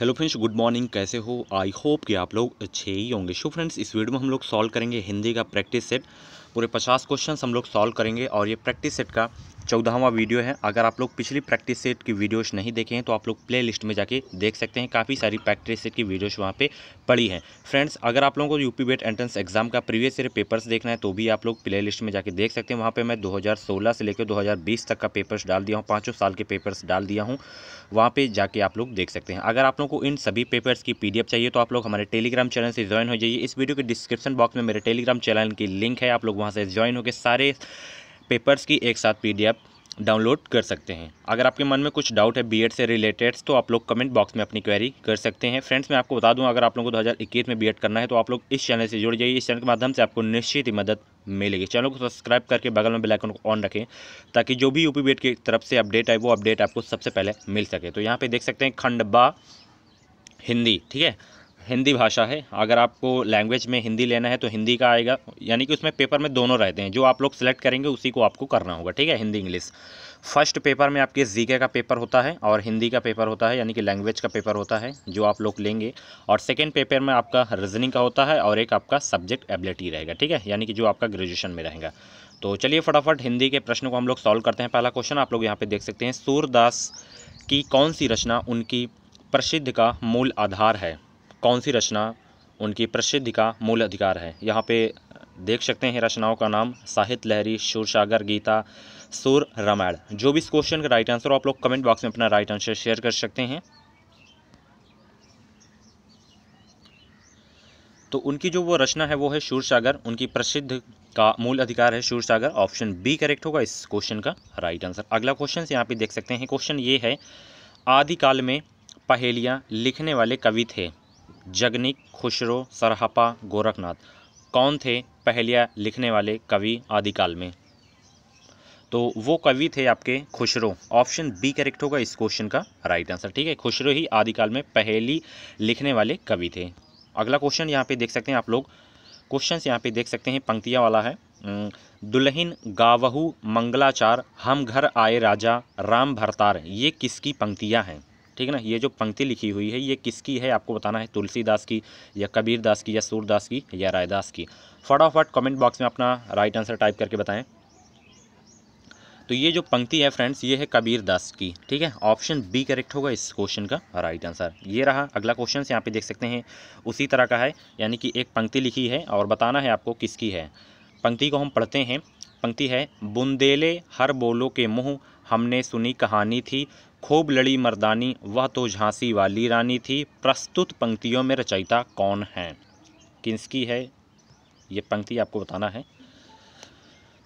hello friends good morning कैसे हो आई hope कि आप लोग अच्छे ही होंगे शो फ्रेंड्स इस वीडियो में हम लोग सॉल्व करेंगे हिंदी का प्रैक्टिस सेट पूरे पचास क्वेश्चन हम लोग सॉल्व करेंगे और ये प्रैक्टिस सेट का चौदहवा वीडियो है अगर आप लोग पिछली प्रैक्टिस सेट की वीडियोस नहीं देखे हैं तो आप लोग प्ले लिस्ट में जाके देख सकते हैं काफ़ी सारी प्रैक्टिस सेट की वीडियोस वहाँ पे पड़ी हैं फ्रेंड्स अगर आप लोगों को यूपी बेट एंट्रेंस एग्जाम का प्रीवियस ईयर पेपर्स देखना है तो भी आप लोग प्ले लिस्ट में जाके देख सकते हैं वहाँ पर मैं दो से लेकर दो तक का पेपर्स डाल दिया हूँ पाँचों साल के पेपर्स डाल दिया हूँ वहाँ पर जाके आप लोग देख सकते हैं अगर आप लोग को इन सभी पेपर्स की पी चाहिए तो आप लोग हमारे टेलीग्राम चैनल से ज्वाइन हो जाइए इस वीडियो के डिस्क्रिप्शन बॉक्स में मेरे टेलीग्राम चैनल की लिंक है आप लोग वहाँ वहाँ से ज्वाइन होकर सारे पेपर्स की एक साथ पी डाउनलोड कर सकते हैं अगर आपके मन में कुछ डाउट है बीएड से रिलेटेड तो आप लोग कमेंट बॉक्स में अपनी क्वेरी कर सकते हैं फ्रेंड्स मैं आपको बता दूं अगर आप लोगों को 2021 में बीएड करना है तो आप लोग इस चैनल से जुड़ जाइए इस चैनल के माध्यम से आपको निश्चित ही मदद मिलेगी चैनल को सब्सक्राइब करके बगल में बेलाइकन को ऑन रखें ताकि जो भी यूपी बीएड की तरफ से अपडेट आए वो अपडेट आपको सबसे पहले मिल सके तो यहाँ पर देख सकते हैं खंडबा हिंदी ठीक है हिंदी भाषा है अगर आपको लैंग्वेज में हिंदी लेना है तो हिंदी का आएगा यानी कि उसमें पेपर में दोनों रहते हैं जो आप लोग सेलेक्ट करेंगे उसी को आपको करना होगा ठीक है हिंदी इंग्लिश फर्स्ट पेपर में आपके जीके का पेपर होता है और हिंदी का पेपर होता है यानी कि लैंग्वेज का पेपर होता है जो आप लोग लेंगे और सेकेंड पेपर में आपका रीजनिंग का होता है और एक आपका सब्जेक्ट एबिलिटी रहेगा ठीक है यानी कि जो आपका ग्रेजुएशन में रहेगा तो चलिए फटाफट हिंदी के प्रश्न को हम लोग सॉल्व करते हैं पहला क्वेश्चन आप लोग यहाँ पर देख सकते हैं सूरदास की कौन सी रचना उनकी प्रसिद्ध का मूल आधार है कौन सी रचना उनकी प्रसिद्धि का मूल अधिकार है यहाँ पे देख सकते हैं रचनाओं का नाम साहित्य लहरी शूर सागर गीता सूर रामायण जो भी इस क्वेश्चन का राइट आंसर हो आप लोग कमेंट बॉक्स में अपना राइट आंसर शेयर कर सकते हैं तो उनकी जो वो रचना है वो है शूर सागर उनकी प्रसिद्ध का मूल अधिकार है शूर सागर ऑप्शन बी करेक्ट होगा इस क्वेश्चन का राइट आंसर अगला क्वेश्चन यहाँ पे देख सकते हैं क्वेश्चन ये है आदिकाल में पहेलियाँ लिखने वाले कवि थे जगनिक खुशरो सरहपा गोरखनाथ कौन थे पहलिया लिखने वाले कवि आदिकाल में तो वो कवि थे आपके खुशरो ऑप्शन बी करेक्ट होगा इस क्वेश्चन का राइट आंसर ठीक है खुशरो ही आदिकाल में पहली लिखने वाले कवि थे अगला क्वेश्चन यहाँ पे देख सकते हैं आप लोग क्वेश्चन यहाँ पे देख सकते हैं पंक्तियाँ वाला है दुल्हिन गावहू मंगलाचार हम घर आए राजा राम भरतार ये किसकी पंक्तियाँ हैं ठीक है ना ये जो पंक्ति लिखी हुई है ये किसकी है आपको बताना है तुलसीदास की या कबीर दास की या सूरदास की या रायदास की फटाफट कमेंट बॉक्स में अपना राइट आंसर टाइप करके बताएं तो ये जो पंक्ति है फ्रेंड्स ये है कबीरदास की ठीक है ऑप्शन बी करेक्ट होगा इस क्वेश्चन का राइट आंसर ये रहा अगला क्वेश्चन यहाँ पे देख सकते हैं उसी तरह का है यानी कि एक पंक्ति लिखी है और बताना है आपको किसकी है पंक्ति को हम पढ़ते हैं पंक्ति है बुंदेले हर बोलो के मुँह हमने सुनी कहानी थी खूब लड़ी मर्दानी वह तो झांसी वाली रानी थी प्रस्तुत पंक्तियों में रचयिता कौन है किसकी है ये पंक्ति आपको बताना है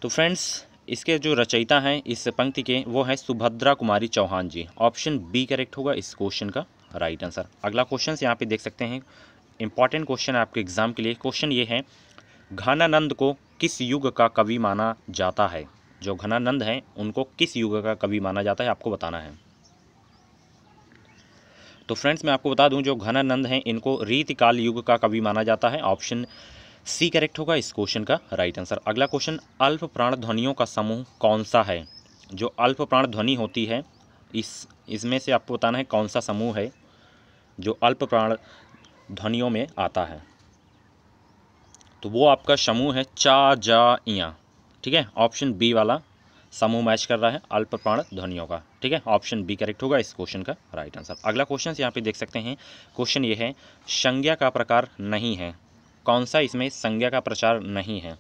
तो फ्रेंड्स इसके जो रचयिता हैं इस पंक्ति के वो हैं Subhadra Kumari Chauhan ji option B correct होगा इस क्वेश्चन का राइट आंसर अगला क्वेश्चन यहाँ पे देख सकते हैं इंपॉर्टेंट क्वेश्चन है आपके एग्जाम के लिए क्वेश्चन ये है घनानंद को किस युग का कवि माना जाता है जो घनानंद हैं उनको किस युग का कवि माना जाता है आपको बताना है तो फ्रेंड्स मैं आपको बता दूं जो घनानंद हैं इनको रीतिकाल युग का कवि माना जाता है ऑप्शन सी करेक्ट होगा इस क्वेश्चन का राइट आंसर अगला क्वेश्चन अल्प प्राण ध्वनियों का समूह कौन सा है जो अल्प प्राण ध्वनि होती है इस इसमें से आपको बताना है कौन सा समूह है जो अल्प प्राण ध्वनियों में आता है तो वो आपका समूह है चा जा इया ठीक है ऑप्शन बी वाला समूह मैच कर रहा है अल्प प्राण ध्वनियों का ठीक है ऑप्शन बी करेक्ट होगा इस क्वेश्चन का राइट आंसर अगला क्वेश्चन यहाँ पे देख सकते हैं क्वेश्चन ये है संज्ञा का प्रकार नहीं है कौन सा इसमें संज्ञा का प्रचार नहीं है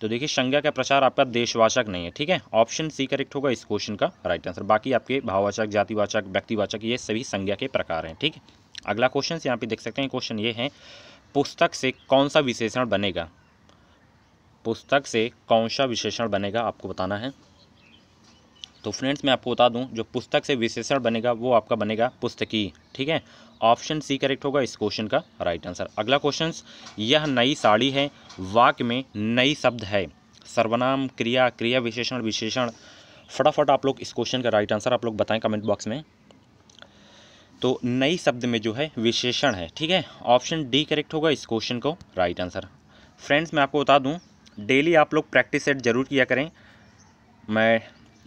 तो देखिए संज्ञा का प्रचार आपका देशवाचक नहीं है ठीक है ऑप्शन सी करेक्ट होगा इस क्वेश्चन का राइट आंसर बाकी आपके भाववाचक जातिवाचक व्यक्तिवाचक ये सभी संज्ञा के प्रकार हैं ठीक है अगला क्वेश्चन यहाँ पे देख सकते हैं क्वेश्चन ये है पुस्तक से कौन सा विशेषण बनेगा पुस्तक से कौन सा विशेषण बनेगा आपको बताना है तो फ्रेंड्स मैं आपको बता दूं जो पुस्तक से विशेषण बनेगा वो आपका बनेगा पुस्तकी ठीक है ऑप्शन सी करेक्ट होगा इस क्वेश्चन का राइट आंसर अगला क्वेश्चन यह नई साड़ी है वाक्य में नई शब्द है सर्वनाम क्रिया क्रिया विशेषण विशेषण फटाफट आप लोग इस क्वेश्चन का राइट आंसर आप लोग बताएं कमेंट बॉक्स में तो नई शब्द में जो है विशेषण है ठीक है ऑप्शन डी करेक्ट होगा इस क्वेश्चन को राइट आंसर फ्रेंड्स मैं आपको बता दूं डेली आप लोग प्रैक्टिस सेट ज़रूर किया करें मैं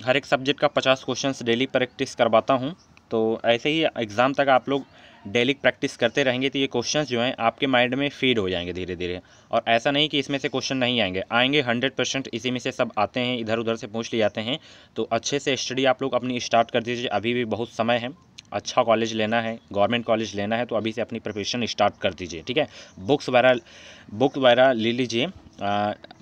हर एक सब्जेक्ट का पचास क्वेश्चन डेली प्रैक्टिस करवाता हूँ तो ऐसे ही एग्ज़ाम तक आप लोग डेली प्रैक्टिस करते रहेंगे तो ये क्वेश्चन जो हैं आपके माइंड में फीड हो जाएंगे धीरे धीरे और ऐसा नहीं कि इसमें से क्वेश्चन नहीं आएंगे आएंगे हंड्रेड परसेंट इसी में से सब आते हैं इधर उधर से पूछ लिए जाते हैं तो अच्छे से स्टडी आप लोग अपनी स्टार्ट कर दीजिए अभी भी बहुत समय है अच्छा कॉलेज लेना है गवर्नमेंट कॉलेज लेना है तो अभी से अपनी प्रिपरेशन स्टार्ट कर दीजिए ठीक है बुक्स वगैरह बुक वगैरह ले लीजिए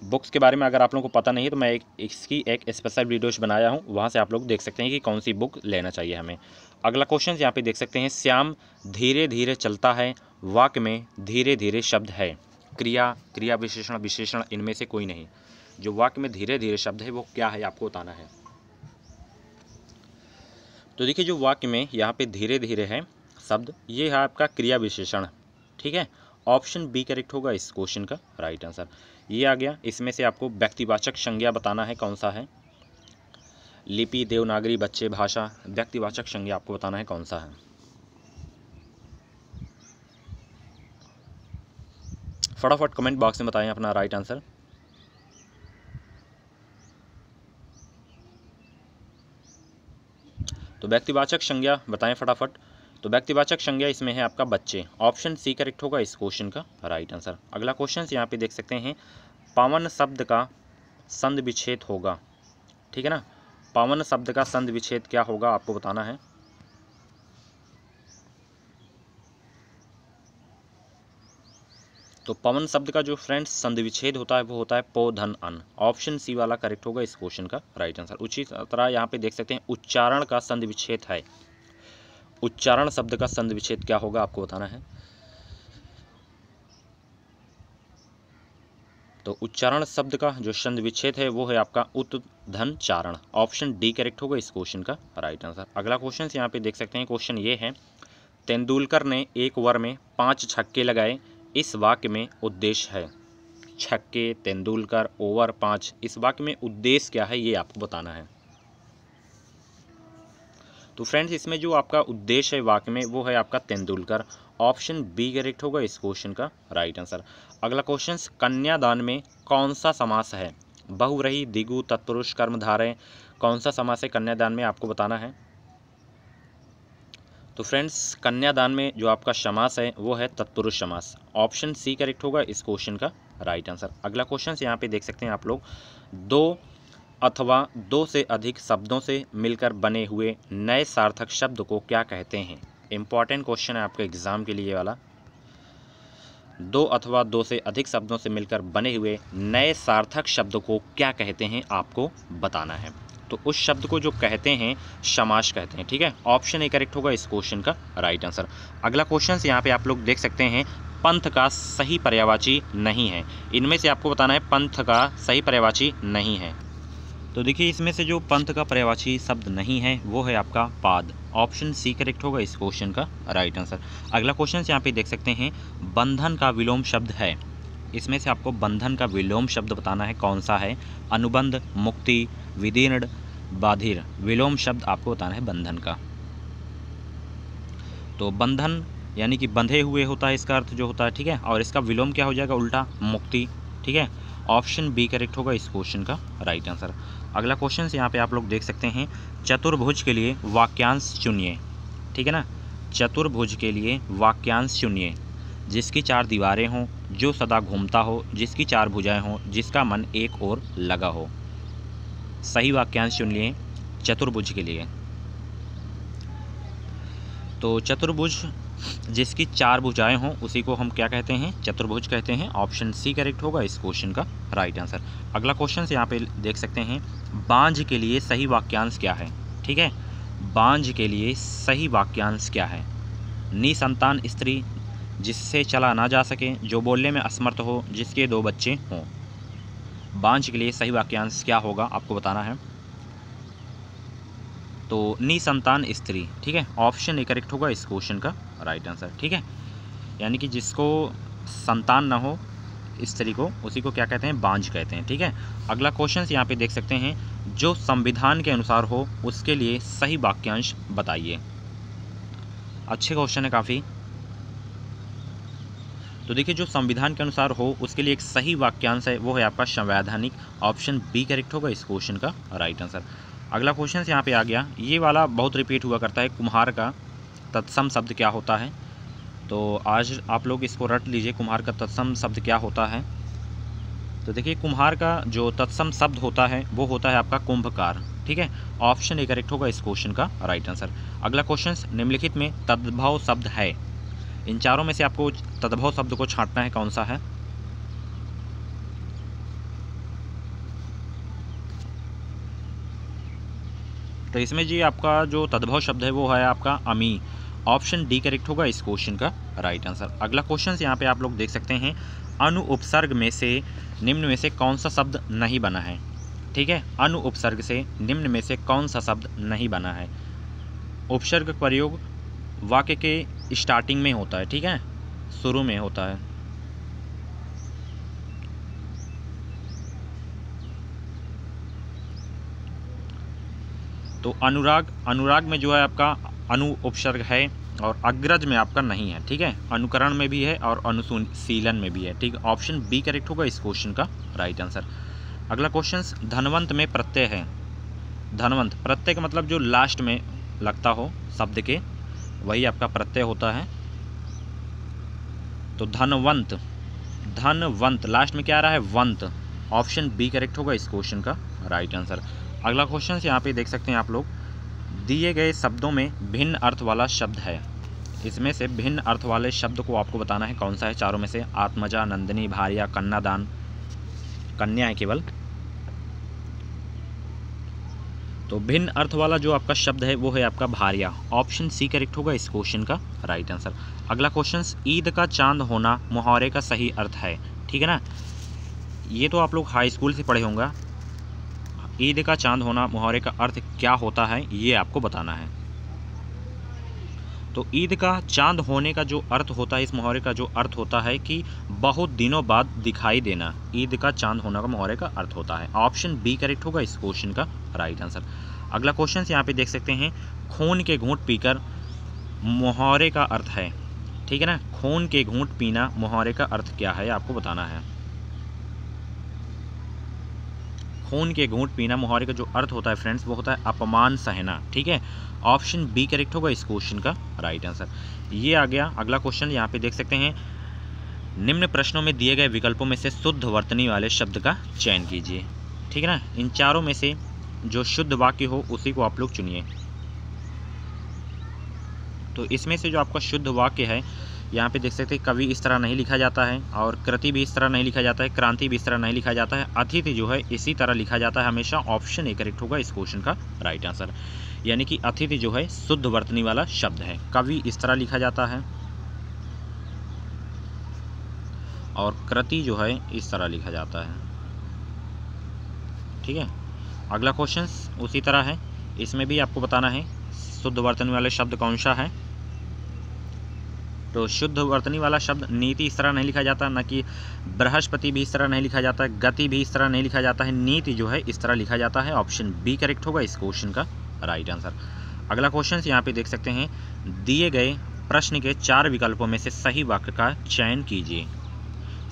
बुक्स के बारे में अगर आप लोगों को पता नहीं है तो मैं एक इसकी एक स्पेशल वीडियोज बनाया हूँ वहाँ से आप लोग देख सकते हैं कि कौन सी बुक लेना चाहिए हमें अगला क्वेश्चन यहाँ पे देख सकते हैं श्याम धीरे धीरे चलता है वाक्य में धीरे धीरे शब्द है क्रिया क्रिया विशेषण विशेषण इनमें से कोई नहीं जो वाक्य में धीरे धीरे शब्द है वो क्या है आपको बताना है तो देखिए जो वाक्य में यहाँ पे धीरे धीरे है शब्द ये है आपका क्रिया विशेषण ठीक है ऑप्शन बी करेक्ट होगा इस क्वेश्चन का राइट आंसर ये आ गया इसमें से आपको व्यक्तिवाचक संज्ञा बताना है कौन सा है लिपि देवनागरी बच्चे भाषा व्यक्तिवाचक संज्ञा आपको बताना है कौन सा है फटाफट कमेंट बॉक्स में बताएं अपना राइट आंसर तो व्यक्तिवाचक संज्ञा बताएं फटाफट तो व्यक्तिवाचक संज्ञा इसमें है आपका बच्चे ऑप्शन सी करेक्ट होगा इस क्वेश्चन का राइट आंसर अगला क्वेश्चन यहाँ पे देख सकते हैं पावन शब्द का संध विच्छेद होगा ठीक है ना पावन शब्द का संध विच्छेद क्या होगा आपको बताना है तो पवन शब्द का जो फ्रेंड्स संधि विच्छेद होता है वो होता है पौधन अन ऑप्शन सी वाला करेक्ट होगा इस क्वेश्चन का राइट आंसर उचित तरह यहाँ पे देख सकते हैं उच्चारण का संधि विच्छेद है उच्चारण शब्द का संधि विच्छेद क्या होगा आपको बताना है तो उच्चारण शब्द का जो छंद विच्छेद है वो है आपका उत्धन चारण ऑप्शन डी करेक्ट होगा इस क्वेश्चन का राइट आंसर अगला क्वेश्चन यहाँ पे देख सकते हैं क्वेश्चन ये है तेंदुलकर ने एक ओवर में पांच छक्के लगाए इस वाक्य में उद्देश्य है छक्के तेंदुलकर ओवर पाँच इस वाक्य में उद्देश्य क्या है ये आपको बताना है तो फ्रेंड्स इसमें जो आपका उद्देश्य है वाक्य में वो है आपका तेंदुलकर ऑप्शन बी करेक्ट होगा इस क्वेश्चन का राइट आंसर अगला क्वेश्चन कन्यादान में कौन सा समास है बहुरही दिगु तत्पुरुष कर्मधारय कौन सा समास है कन्यादान में आपको बताना है तो फ्रेंड्स कन्यादान में जो आपका समास है वो है तत्पुरुष समास ऑप्शन सी करेक्ट होगा इस क्वेश्चन का राइट आंसर अगला क्वेश्चन यहाँ पे देख सकते हैं आप लोग दो अथवा दो से अधिक शब्दों से मिलकर बने हुए नए सार्थक शब्द को क्या कहते हैं इंपॉर्टेंट क्वेश्चन है आपके एग्ज़ाम के लिए वाला दो अथवा दो से अधिक शब्दों से मिलकर बने हुए नए सार्थक शब्द को क्या कहते हैं आपको बताना है तो उस शब्द को जो कहते हैं शमाश कहते हैं ठीक है ऑप्शन ए करेक्ट होगा इस क्वेश्चन का राइट आंसर अगला क्वेश्चन यहाँ पे आप लोग देख सकते हैं पंथ का सही पर्यावाची नहीं है इनमें से आपको बताना है पंथ का सही पर्यावाची नहीं है तो देखिए इसमें से जो पंथ का पर्यावाची शब्द नहीं है वो है आपका पाद ऑप्शन सी करेक्ट होगा इस क्वेश्चन का राइट आंसर अगला क्वेश्चन यहाँ पे देख सकते हैं बंधन का विलोम शब्द है इसमें से आपको बंधन का विलोम शब्द बताना है कौन सा है अनुबंध मुक्ति विदीर्ण बाधिर विलोम शब्द आपको बताना है बंधन का तो बंधन यानी कि बंधे हुए होता है इसका अर्थ जो होता है ठीक है और इसका विलोम क्या हो जाएगा उल्टा मुक्ति ठीक है ऑप्शन बी करेक्ट होगा इस क्वेश्चन का राइट आंसर अगला क्वेश्चन यहाँ पे आप लोग देख सकते हैं चतुर्भुज के लिए वाक्यांश चुनिए ठीक है ना चतुर्भुज के लिए वाक्यांश चुनिए जिसकी चार दीवारें हों जो सदा घूमता हो जिसकी चार भुजाएं हों जिसका मन एक ओर लगा हो सही वाक्यांश चुन लिए चतुर्भुज के लिए तो चतुर्भुज जिसकी चार भुजाएं हों उसी को हम क्या कहते हैं चतुर्भुज कहते हैं ऑप्शन सी करेक्ट होगा इस क्वेश्चन का राइट आंसर अगला क्वेश्चन यहाँ पे देख सकते हैं बांझ के लिए सही वाक्यांश क्या है ठीक है बांझ के लिए सही वाक्यांश क्या है निसंतान स्त्री जिससे चला ना जा सके जो बोलने में असमर्थ हो जिसके दो बच्चे हों बांझ के लिए सही वाक्यांश क्या होगा आपको बताना है तो निसंतान स्त्री ठीक है ऑप्शन ए करेक्ट होगा इस क्वेश्चन का राइट आंसर ठीक है यानी कि जिसको संतान ना हो स्त्री को उसी को क्या कहते हैं बांझ कहते हैं ठीक है अगला क्वेश्चन यहाँ पे देख सकते हैं जो संविधान के अनुसार हो उसके लिए सही वाक्यांश बताइए अच्छे क्वेश्चन है काफ़ी तो देखिए जो संविधान के अनुसार हो उसके लिए एक सही वाक्यांश है वो है आपका संवैधानिक ऑप्शन बी करेक्ट होगा इस क्वेश्चन का राइट आंसर अगला क्वेश्चन यहाँ पे आ गया ये वाला बहुत रिपीट हुआ करता है कुम्हार का तत्सम शब्द क्या होता है तो आज आप लोग इसको रट लीजिए कुम्हार का तत्सम शब्द क्या होता है तो देखिए कुम्हार का जो तत्सम शब्द होता है वो होता है आपका कुंभकार ठीक है ऑप्शन ए करेक्ट होगा इस क्वेश्चन का राइट आंसर अगला क्वेश्चन निम्नलिखित में तद्भव शब्द है इन चारों में से आपको तद्भव शब्द को छांटना है कौन सा है तो इसमें जी आपका जो तद्भव शब्द है वो है आपका अमी ऑप्शन डी करेक्ट होगा इस क्वेश्चन का राइट आंसर अगला क्वेश्चन यहाँ पे आप लोग देख सकते हैं अनु उपसर्ग में से निम्न में से कौन सा शब्द नहीं बना है ठीक है अनु उपसर्ग से निम्न में से कौन सा शब्द नहीं बना है उपसर्ग प्रयोग वाक्य के स्टार्टिंग में होता है ठीक है शुरू में होता है तो अनुराग अनुराग में जो है आपका अनु उपसर्ग है और अग्रज में आपका नहीं है ठीक है अनुकरण में भी है और अनुशीलन में भी है ठीक है ऑप्शन बी करेक्ट होगा इस क्वेश्चन का राइट आंसर अगला क्वेश्चन धनवंत में प्रत्यय है धनवंत प्रत्यय का मतलब जो लास्ट में लगता हो शब्द के वही आपका प्रत्यय होता है तो धनवंत धनवंत लास्ट में क्या आ रहा है वंत ऑप्शन बी करेक्ट होगा इस क्वेश्चन का राइट आंसर अगला क्वेश्चन यहाँ पे देख सकते हैं आप लोग दिए गए शब्दों में भिन्न अर्थ वाला शब्द है इसमें से भिन्न अर्थ वाले शब्द को आपको बताना है कौन सा है चारों में से आत्मजा नंदिनी भारिया कन्यादान कन्या है केवल तो भिन्न अर्थ वाला जो आपका शब्द है वो है आपका भारिया ऑप्शन सी करेक्ट होगा इस क्वेश्चन का राइट आंसर अगला क्वेश्चन ईद का चांद होना मुहावरे का सही अर्थ है ठीक है ना ये तो आप लोग हाई स्कूल से पढ़े होंगे ईद का चांद होना मुहावरे का अर्थ क्या होता है ये आपको बताना है तो ईद का चांद होने का जो अर्थ होता है इस मुहावरे का जो अर्थ होता है कि बहुत दिनों बाद दिखाई देना ईद का चांद होना का मुहावरे का अर्थ होता है ऑप्शन बी करेक्ट होगा इस क्वेश्चन का राइट आंसर अगला क्वेश्चन यहाँ पे देख सकते हैं खून के घूट पीकर मुहावरे का अर्थ है ठीक है ना खून के घूट पीना मुहावरे का अर्थ क्या है आपको बताना है खून के घूट पीना मुहावरे का जो अर्थ होता है फ्रेंड्स वो होता है अपमान सहना ठीक है ऑप्शन बी करेक्ट होगा इस क्वेश्चन का राइट आंसर ये आ गया अगला क्वेश्चन यहाँ पे देख सकते हैं निम्न प्रश्नों में दिए गए विकल्पों में से शुद्ध वर्तनी वाले शब्द का चयन कीजिए ठीक है ना इन चारों में से जो शुद्ध वाक्य हो उसी को आप लोग चुनिए तो इसमें से जो आपका शुद्ध वाक्य है यहाँ पे देख सकते हैं कवि इस तरह नहीं लिखा जाता है और कृति भी इस तरह नहीं लिखा जाता है क्रांति भी इस तरह नहीं लिखा जाता है अतिथि जो है इसी तरह लिखा जाता है हमेशा ऑप्शन ए करेक्ट होगा इस क्वेश्चन का राइट आंसर यानी कि अतिथि जो है शुद्ध वर्तनी वाला शब्द है कवि इस तरह लिखा जाता है और कृति जो है इस तरह लिखा जाता है ठीक है अगला क्वेश्चन उसी तरह है इसमें भी आपको बताना है शुद्ध वर्तन वाले शब्द कौन सा है तो शुद्ध वर्तनी वाला शब्द नीति इस तरह नहीं लिखा जाता न कि बृहस्पति भी इस तरह नहीं लिखा जाता गति भी इस तरह नहीं लिखा जाता है नीति जो है इस तरह लिखा जाता है ऑप्शन बी करेक्ट होगा इस क्वेश्चन का राइट आंसर अगला क्वेश्चन यहाँ पे देख सकते हैं दिए गए प्रश्न के चार विकल्पों में से सही वाक्य का चयन कीजिए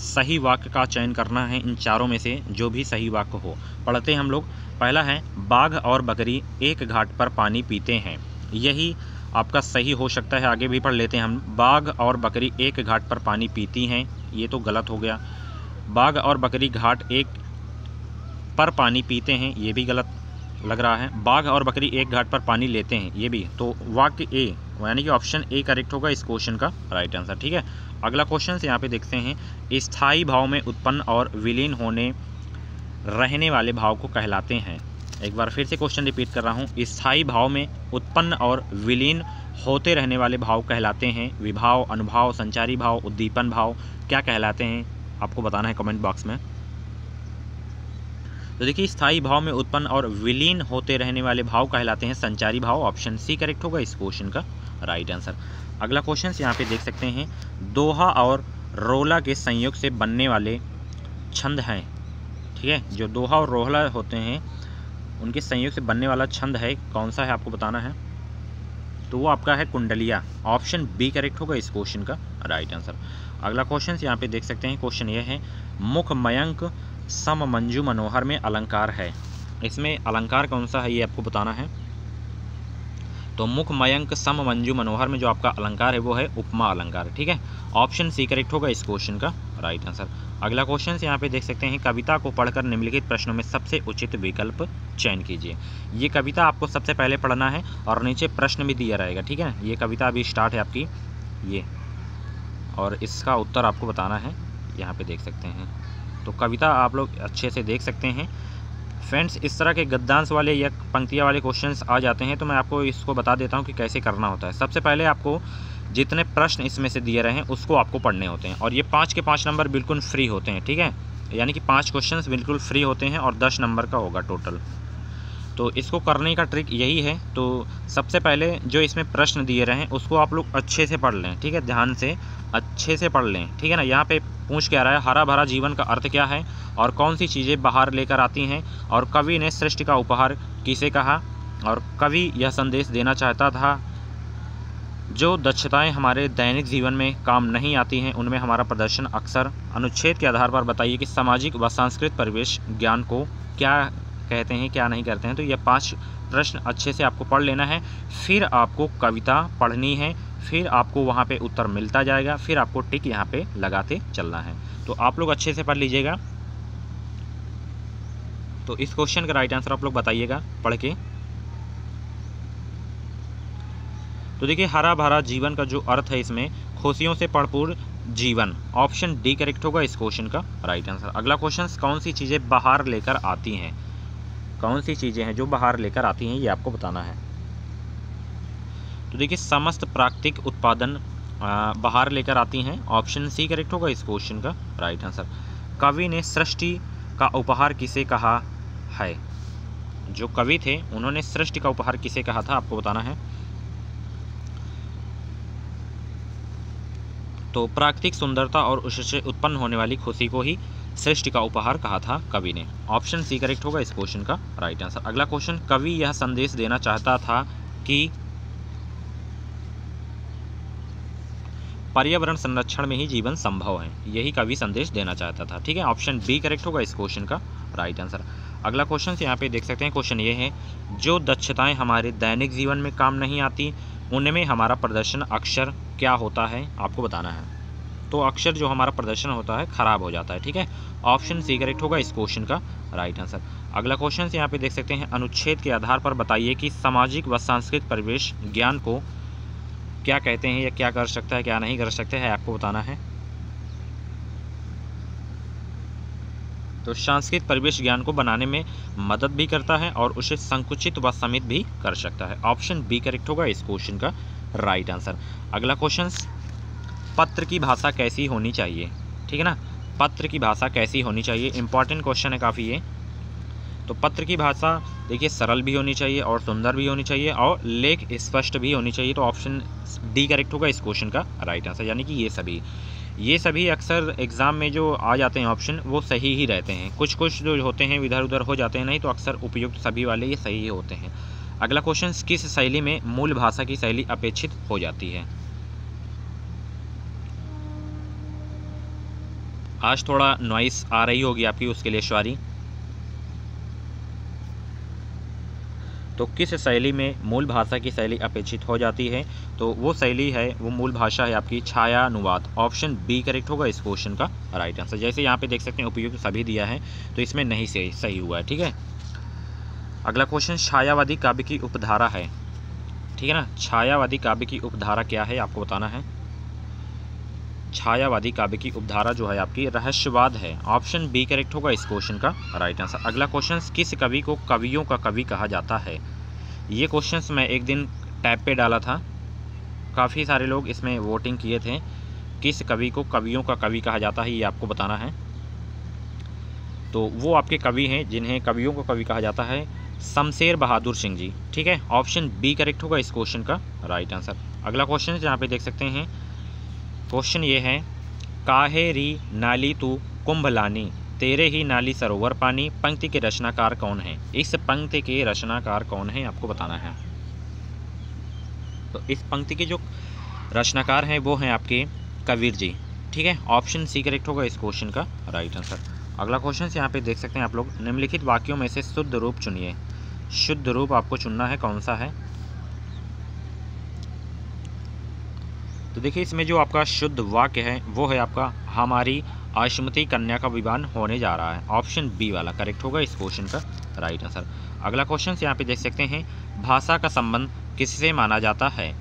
सही वाक्य का चयन करना है इन चारों में से जो भी सही वाक्य हो पढ़ते हैं हम लोग पहला है बाघ और बकरी एक घाट पर पानी पीते हैं यही आपका सही हो सकता है आगे भी पढ़ लेते हैं हम बाघ और बकरी एक घाट पर पानी पीती हैं ये तो गलत हो गया बाघ और बकरी घाट एक पर पानी पीते हैं ये भी गलत लग रहा है बाघ और बकरी एक घाट पर पानी लेते हैं ये भी तो वाक्य ए यानी कि ऑप्शन ए करेक्ट होगा इस क्वेश्चन का राइट आंसर ठीक है अगला क्वेश्चन यहाँ पे देखते हैं स्थाई भाव में उत्पन्न और विलीन होने रहने वाले भाव को कहलाते हैं एक बार फिर से क्वेश्चन रिपीट कर रहा हूँ स्थायी भाव में उत्पन्न और विलीन होते रहने वाले भाव कहलाते हैं विभाव अनुभाव संचारी भाव उद्दीपन भाव क्या कहलाते हैं आपको बताना है कमेंट बॉक्स में तो देखिए स्थायी भाव में उत्पन्न और विलीन होते रहने वाले भाव कहलाते हैं संचारी भाव ऑप्शन सी करेक्ट होगा इस क्वेश्चन का राइट आंसर अगला क्वेश्चन यहाँ पे देख सकते हैं दोहा और रोला के संयोग से बनने वाले छंद हैं ठीक है जो दोहा और रोहला होते हैं उनके संयोग से बनने वाला छंद है कौन सा है आपको बताना है तो वो आपका है कुंडलिया ऑप्शन बी करेक्ट होगा इस क्वेश्चन का राइट आंसर अगला क्वेश्चन यहाँ पे देख सकते हैं क्वेश्चन ये है मुख मयंक सम मंजू मनोहर में अलंकार है इसमें अलंकार कौन सा है ये आपको बताना है तो मुख मयंक सम मंजू मनोहर में जो आपका अलंकार है वो है उपमा अलंकार ठीक है ऑप्शन सी करेक्ट होगा इस क्वेश्चन का राइट आंसर अगला क्वेश्चन यहाँ पे देख सकते हैं कविता को पढ़कर निम्नलिखित प्रश्नों में सबसे उचित विकल्प चयन कीजिए ये कविता आपको सबसे पहले पढ़ना है और नीचे प्रश्न भी दिया रहेगा ठीक है ये कविता अभी स्टार्ट है आपकी ये और इसका उत्तर आपको बताना है यहाँ पे देख सकते हैं तो कविता आप लोग अच्छे से देख सकते हैं फ्रेंड्स इस तरह के गद्दांश वाले या पंक्तियाँ वाले क्वेश्चंस आ जाते हैं तो मैं आपको इसको बता देता हूँ कि कैसे करना होता है सबसे पहले आपको जितने प्रश्न इसमें से दिए रहे हैं उसको आपको पढ़ने होते हैं और ये पाँच के पाँच नंबर बिल्कुल फ्री होते हैं ठीक है यानी कि पाँच क्वेश्चन बिल्कुल फ्री होते हैं और दस नंबर का होगा टोटल तो इसको करने का ट्रिक यही है तो सबसे पहले जो इसमें प्रश्न दिए रहे हैं उसको आप लोग अच्छे से पढ़ लें ठीक है ध्यान से अच्छे से पढ़ लें ठीक है ना यहाँ पे पूछ के आ रहा है हरा भरा जीवन का अर्थ क्या है और कौन सी चीज़ें बाहर लेकर आती हैं और कवि ने सृष्टि का उपहार किसे कहा और कवि यह संदेश देना चाहता था जो दक्षताएं हमारे दैनिक जीवन में काम नहीं आती हैं उनमें हमारा प्रदर्शन अक्सर अनुच्छेद के आधार पर बताइए कि सामाजिक व सांस्कृतिक परिवेश ज्ञान को क्या कहते हैं क्या नहीं करते हैं तो ये पांच प्रश्न अच्छे से आपको पढ़ लेना है फिर आपको कविता पढ़नी है फिर आपको वहाँ पर उत्तर मिलता जाएगा फिर आपको टिक यहाँ पर लगाते चलना है तो आप लोग अच्छे से पढ़ लीजिएगा तो इस क्वेश्चन का राइट आंसर आप लोग बताइएगा पढ़ के तो देखिए हरा भरा जीवन का जो अर्थ है इसमें खुशियों से भरपूर जीवन ऑप्शन डी करेक्ट होगा इस क्वेश्चन का राइट आंसर अगला क्वेश्चन कौन सी चीज़ें बाहर लेकर आती हैं कौन सी चीज़ें हैं जो बाहर लेकर आती हैं ये आपको बताना है तो देखिए समस्त प्राकृतिक उत्पादन बाहर लेकर आती हैं ऑप्शन सी करेक्ट होगा इस क्वेश्चन का राइट आंसर कवि ने सृष्टि का उपहार किसे कहा है जो कवि थे उन्होंने सृष्टि का उपहार किसे कहा था आपको बताना है तो प्राकृतिक सुंदरता और उससे उत्पन्न होने वाली खुशी को ही सृष्टि का उपहार कहा था कवि ने ऑप्शन सी करेक्ट होगा इस क्वेश्चन का राइट आंसर अगला क्वेश्चन कवि यह संदेश देना चाहता था कि पर्यावरण संरक्षण में ही जीवन संभव है यही कवि संदेश देना चाहता था ठीक है ऑप्शन बी करेक्ट होगा इस क्वेश्चन का राइट आंसर अगला क्वेश्चन यहाँ पे देख सकते हैं क्वेश्चन ये है जो दक्षताएं हमारे दैनिक जीवन में काम नहीं आती उनमें हमारा प्रदर्शन अक्षर क्या होता है आपको बताना है तो अक्षर जो हमारा प्रदर्शन होता है ख़राब हो जाता है ठीक है ऑप्शन सी करेक्ट होगा इस क्वेश्चन का राइट आंसर अगला क्वेश्चन यहाँ पे देख सकते हैं अनुच्छेद के आधार पर बताइए कि सामाजिक व सांस्कृतिक परिवेश ज्ञान को क्या कहते हैं या क्या कर सकता है क्या नहीं कर सकते हैं आपको बताना है तो संस्कृत परिवेश ज्ञान को बनाने में मदद भी करता है और उसे संकुचित व समित भी कर सकता है ऑप्शन बी करेक्ट होगा इस क्वेश्चन का राइट आंसर अगला क्वेश्चन पत्र की भाषा कैसी होनी चाहिए ठीक है ना पत्र की भाषा कैसी होनी चाहिए इंपॉर्टेंट क्वेश्चन है काफ़ी ये तो पत्र की भाषा देखिए सरल भी होनी चाहिए और सुंदर भी होनी चाहिए और लेख स्पष्ट भी होनी चाहिए तो ऑप्शन डी करेक्ट होगा इस क्वेश्चन का राइट आंसर यानी कि ये सभी ये सभी अक्सर एग्ज़ाम में जो आ जाते हैं ऑप्शन वो सही ही रहते हैं कुछ कुछ जो होते हैं इधर उधर हो जाते हैं नहीं तो अक्सर उपयुक्त सभी वाले ये सही ही होते हैं अगला क्वेश्चन किस शैली में मूल भाषा की शैली अपेक्षित हो जाती है आज थोड़ा नॉइस आ रही होगी आपकी उसके लिए सॉरी तो किस शैली में मूल भाषा की शैली अपेक्षित हो जाती है तो वो शैली है वो मूल भाषा है आपकी छाया अनुवाद ऑप्शन बी करेक्ट होगा इस क्वेश्चन का राइट आंसर जैसे यहाँ पे देख सकते हैं उपयुक्त सभी दिया है तो इसमें नहीं सही सही हुआ है ठीक है अगला क्वेश्चन छायावादी काव्य की उपधारा है ठीक है ना छायावादी काव्य की उपधारा क्या है आपको बताना है छायावादी काव्य की उपधारा जो है आपकी रहस्यवाद है ऑप्शन बी करेक्ट होगा इस क्वेश्चन का राइट आंसर अगला क्वेश्चन किस कवि को कवियों का कवि कहा जाता है ये क्वेश्चन मैं एक दिन टैब पे डाला था काफ़ी सारे लोग इसमें वोटिंग किए थे किस कवि को कवियों का कवि कहा जाता है ये आपको बताना है तो वो आपके कवि हैं जिन्हें कवियों का कवि कहा जाता है शमशेर बहादुर सिंह जी ठीक है ऑप्शन बी करेक्ट होगा इस क्वेश्चन का राइट आंसर अगला क्वेश्चन यहाँ पे देख सकते हैं क्वेश्चन ये है काहे री नाली तू कुंभ लानी तेरे ही नाली सरोवर पानी पंक्ति के रचनाकार कौन है इस पंक्ति के रचनाकार कौन है आपको बताना है तो इस पंक्ति के जो रचनाकार हैं वो हैं आपके कबीर जी ठीक है ऑप्शन सी करेक्ट होगा इस क्वेश्चन का राइट आंसर अगला क्वेश्चन यहाँ पे देख सकते हैं आप लोग निम्नलिखित वाक्यों में से शुद्ध रूप चुनिए शुद्ध रूप आपको चुनना है कौन सा है तो देखिए इसमें जो आपका शुद्ध वाक्य है वो है आपका हमारी आशुमती कन्या का विवाह होने जा रहा है ऑप्शन बी वाला करेक्ट होगा इस क्वेश्चन का राइट आंसर अगला क्वेश्चन यहाँ पे देख सकते हैं भाषा का संबंध किससे माना जाता है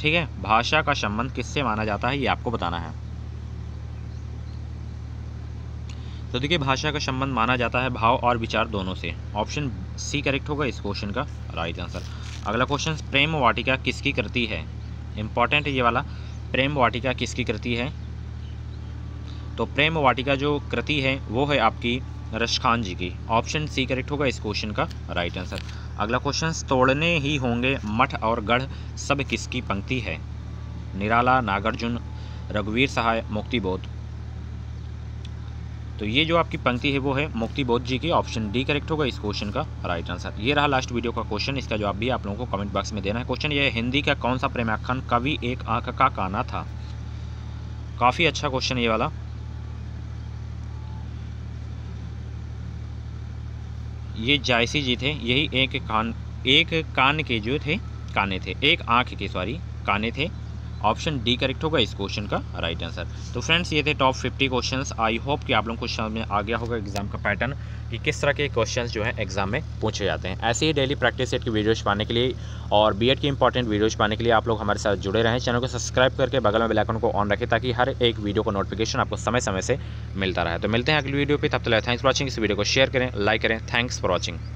ठीक है भाषा का संबंध किससे माना जाता है ये आपको बताना है तो देखिए भाषा का संबंध माना जाता है भाव और विचार दोनों से ऑप्शन सी करेक्ट होगा इस क्वेश्चन का राइट आंसर अगला क्वेश्चन प्रेम वाटिका किसकी कृति है इंपॉर्टेंट ये वाला प्रेम वाटिका किसकी कृति है तो प्रेम वाटिका जो कृति है वो है आपकी खान जी की ऑप्शन सी करेक्ट होगा इस क्वेश्चन का राइट आंसर अगला क्वेश्चन तोड़ने ही होंगे मठ और गढ़ सब किसकी पंक्ति है निराला नागार्जुन रघुवीर सहाय मुक्तिबोध तो ये जो आपकी पंक्ति है वो है मुक्ति बोध जी की ऑप्शन डी करेक्ट होगा इस क्वेश्चन का राइट आंसर ये रहा लास्ट वीडियो का क्वेश्चन इसका जवाब भी आप लोगों को कमेंट बॉक्स में देना है क्वेश्चन ये हिंदी का कौन सा प्रेमाख्यान कवि एक आंख का काना था काफ़ी अच्छा क्वेश्चन ये वाला ये जायसी जी थे यही एक कान एक कान के जो थे काने थे एक आँख के सॉरी काने थे ऑप्शन डी करेक्ट होगा इस क्वेश्चन का राइट आंसर तो फ्रेंड्स ये थे top fifty question I hope कि आप लोगों को समझ में आ गया होगा एग्जाम का पैटर्न कि किस तरह के क्वेश्चंस जो है एग्जाम में पूछे जाते हैं ऐसे ही डेली प्रैक्टिस सेट की वीडियोज पाने के लिए और बीएड की इंपॉर्टेंट वीडियोज पाने के लिए आप लोग हमारे साथ जुड़े रहें चैनल को सब्सक्राइब करके बगल में बेलाइकन को ऑन रखें ताकि हर एक वीडियो को नोटिफिकेशन आपको समय समय से मिलता रहे तो मिलते हैं अगली वीडियो पर तब तक थैंक्स वॉचिंग इस वीडियो को शेयर करें लाइक करें थैंक्स फॉर वॉचिंग